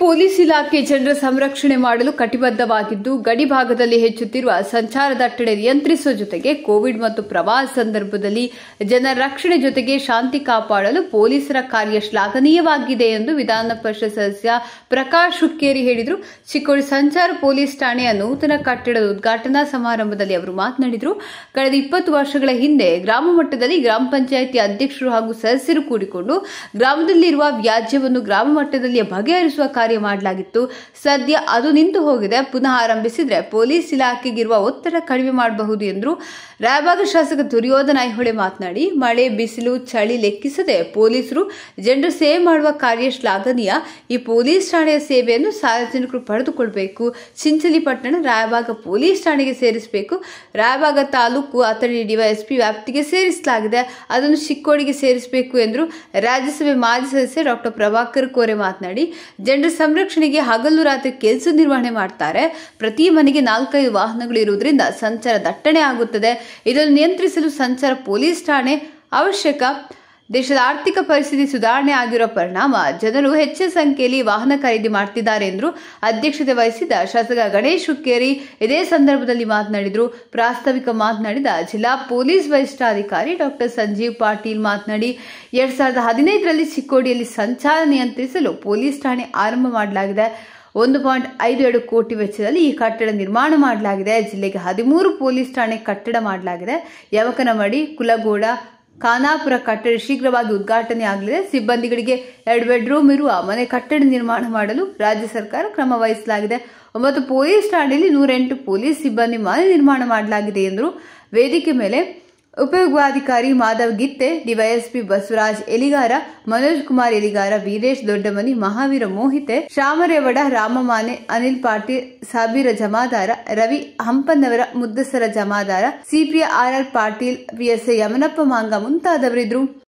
police ಇಲಾಖೆ ಜನರ ಸಂರಕ್ಷಣೆ ಮಾಡಲು ಕಟಿಬದ್ದವಾಗಿದ್ದು ಗಡಿ ಭಾಗದಲ್ಲಿ ಹೆಚ್ಚುತ್ತಿರುವ ಸಂಚಾರ ದಟ್ಟಣೆ ನಿಯಂತ್ರಿಸುವ ಜೊತೆಗೆ ಕೋವಿಡ್ ಮತ್ತು ಪ್ರವಾಹ ಸಂದರ್ಭದಲ್ಲಿ ಜನರ ರಕ್ಷಣೆ ಜೊತೆಗೆ ಶಾಂತಿ ಕಾಪಾಡಲು ಪೊಲೀಸರ ಕಾರ್ಯ ಶ್ಲಾಘನೀಯವಾಗಿದೆ ಎಂದು ವಿಧಾನ ಪರಿಷತ್ ಸದಸ್ಯ ಪ್ರಕಾಶ್ ಹುಕ್ಕೇರಿ ಹೇಳಿದರು ಚಿಕ್ಕೋಡಿ ಸಂಚಾರ ಪೊಲೀಸ್ ಠಾಣೆಯ ನೂತನ ಕಟ್ಟಡದ ಉದ್ಘಾಟನಾ ಸಮಾರಂಭದಲ್ಲಿ ಅವರು ಮಾತನಾಡಿದರು ಕಳೆದ ಇಪ್ಪತ್ತು ವರ್ಷಗಳ ಹಿಂದೆ ಗ್ರಾಮ ಮಟ್ಟದಲ್ಲಿ ಗ್ರಾಮ ಪಂಚಾಯಿತಿ ಅಧ್ಯಕ್ಷರು ಹಾಗೂ ಸದಸ್ಯರು ಕೂಡಿಕೊಂಡು ಗ್ರಾಮದಲ್ಲಿರುವ ವ್ಯಾಜ್ಯವನ್ನು ಗ್ರಾಮ ಮಟ್ಟದಲ್ಲಿ ಬಗೆಹರಿಸುವ ಕಾರ್ಯ ಕಾರ್ಯ ಮಾಡಲಾಗಿತ್ತು ಸದ್ಯ ಅದು ನಿಂತು ಹೋಗಿದೆ ಪುನಃ ಆರಂಭಿಸಿದರೆ ಪೊಲೀಸ್ ಇಲಾಖೆಗಿರುವ ಒತ್ತಡ ಕಡಿಮೆ ಮಾಡಬಹುದು ಎಂದರು ರಾಯಬಾಗ ಶಾಸಕ ದುರ್ಯೋಧನ ಐಹೊಳೆ ಮಾತನಾಡಿ ಮಳೆ ಬಿಸಿಲು ಚಳಿ ಲೆಕ್ಕಿಸದೆ ಪೊಲೀಸರು ಜನರು ಸೇವೆ ಮಾಡುವ ಕಾರ್ಯ ಶ್ಲಾಘನೀಯ ಈ ಪೊಲೀಸ್ ಠಾಣೆಯ ಸೇವೆಯನ್ನು ಸಾರ್ವಜನಿಕರು ಪಡೆದುಕೊಳ್ಬೇಕು ಚಿಂಚಲಿಪಟ್ಟಣ ರಾಯಬಾಗ ಪೊಲೀಸ್ ಠಾಣೆಗೆ ಸೇರಿಸಬೇಕು ರಾಯಬಾಗ ತಾಲೂಕು ಅಥಣಿ ಡಿವೈಎಸ್ಪಿ ವ್ಯಾಪ್ತಿಗೆ ಸೇರಿಸಲಾಗಿದೆ ಅದನ್ನು ಚಿಕ್ಕೋಡಿಗೆ ಸೇರಿಸಬೇಕು ಎಂದರು ರಾಜ್ಯಸಭೆ ಮಾಜಿ ಸದಸ್ಯ ಡಾಕ್ಟರ್ ಪ್ರಭಾಕರ್ ಕೋರೆ ಮಾತನಾಡಿ ಜನರ ಸಂರಕ್ಷಣೆಗೆ ಹಗಲು ರಾತ್ರಿ ಕೆಲಸ ನಿರ್ವಹಣೆ ಮಾಡ್ತಾರೆ ಪ್ರತಿ ಮನೆಗೆ ನಾಲ್ಕೈದು ವಾಹನಗಳು ಇರುವುದರಿಂದ ಸಂಚಾರ ದಟ್ಟಣೆ ಆಗುತ್ತದೆ ಇದನ್ನು ನಿಯಂತ್ರಿಸಲು ಸಂಚಾರ ಪೊಲೀಸ್ ಠಾಣೆ ಅವಶ್ಯಕ ದೇಶದ ಆರ್ಥಿಕ ಪರಿಸ್ಥಿತಿ ಸುಧಾರಣೆ ಆಗಿರೋ ಪರಿಣಾಮ ಜನರು ಹೆಚ್ಚಿನ ಸಂಖ್ಯೆಯಲ್ಲಿ ವಾಹನ ಖರೀದಿ ಮಾಡ್ತಿದ್ದಾರೆ ಎಂದು ಅಧ್ಯಕ್ಷತೆ ವಹಿಸಿದ ಶಾಸಕ ಗಣೇಶ್ ಹುಕ್ಕೇರಿ ಇದೇ ಸಂದರ್ಭದಲ್ಲಿ ಮಾತನಾಡಿದರು ಪ್ರಾಸ್ತಾವಿಕ ಮಾತನಾಡಿದ ಜಿಲ್ಲಾ ಪೊಲೀಸ್ ವರಿಷ್ಠಾಧಿಕಾರಿ ಡಾಕ್ಟರ್ ಸಂಜೀವ್ ಪಾಟೀಲ್ ಮಾತನಾಡಿ ಎರಡ್ ಸಾವಿರದ ಹದಿನೈದರಲ್ಲಿ ಚಿಕ್ಕೋಡಿಯಲ್ಲಿ ಸಂಚಾರ ನಿಯಂತ್ರಿಸಲು ಪೊಲೀಸ್ ಠಾಣೆ ಆರಂಭ ಮಾಡಲಾಗಿದೆ ಒಂದು ಪಾಯಿಂಟ್ ಐದು ಎರಡು ಕೋಟಿ ವೆಚ್ಚದಲ್ಲಿ ಈ ಕಟ್ಟಡ ನಿರ್ಮಾಣ ಮಾಡಲಾಗಿದೆ ಜಿಲ್ಲೆಗೆ ಹದಿಮೂರು ಪೊಲೀಸ್ ಠಾಣೆ ಕಟ್ಟಡ ಮಾಡಲಾಗಿದೆ ಯವಕನಮಡಿ ಕುಲಗೋಡ ಖಾನಾಪುರ ಕಟ್ಟಡ ಶೀಘ್ರವಾಗಿ ಉದ್ಘಾಟನೆ ಆಗಲಿದೆ ಸಿಬ್ಬಂದಿಗಳಿಗೆ ಎರಡು ಬೆಡ್ರೂಮ್ ಇರುವ ಮನೆ ಕಟ್ಟಡ ನಿರ್ಮಾಣ ಮಾಡಲು ರಾಜ್ಯ ಸರ್ಕಾರ ಕ್ರಮ ವಹಿಸಲಾಗಿದೆ ಒಂಬತ್ತು ಪೊಲೀಸ್ ಠಾಣೆಯಲ್ಲಿ ನೂರೆಂಟು ಪೊಲೀಸ್ ಸಿಬ್ಬಂದಿ ಮನೆ ನಿರ್ಮಾಣ ಮಾಡಲಾಗಿದೆ ಎಂದರು ವೇದಿಕೆ ಮೇಲೆ ಉಪವಿಭಾಗಾಧಿಕಾರಿ Madhav Gitte DYSP Basavaraj Eligara Manoj Kumar Eligara Veeresh Doddamani Mahaveera Mohite Shyamarevada Ramamane Anil Patil Sabira Jamadar Ravi Hampanavar Muddasar Jamadar CPI R R Patil VSA Yamanappa Manga ಮುಂತಾದವರಿದ್ರು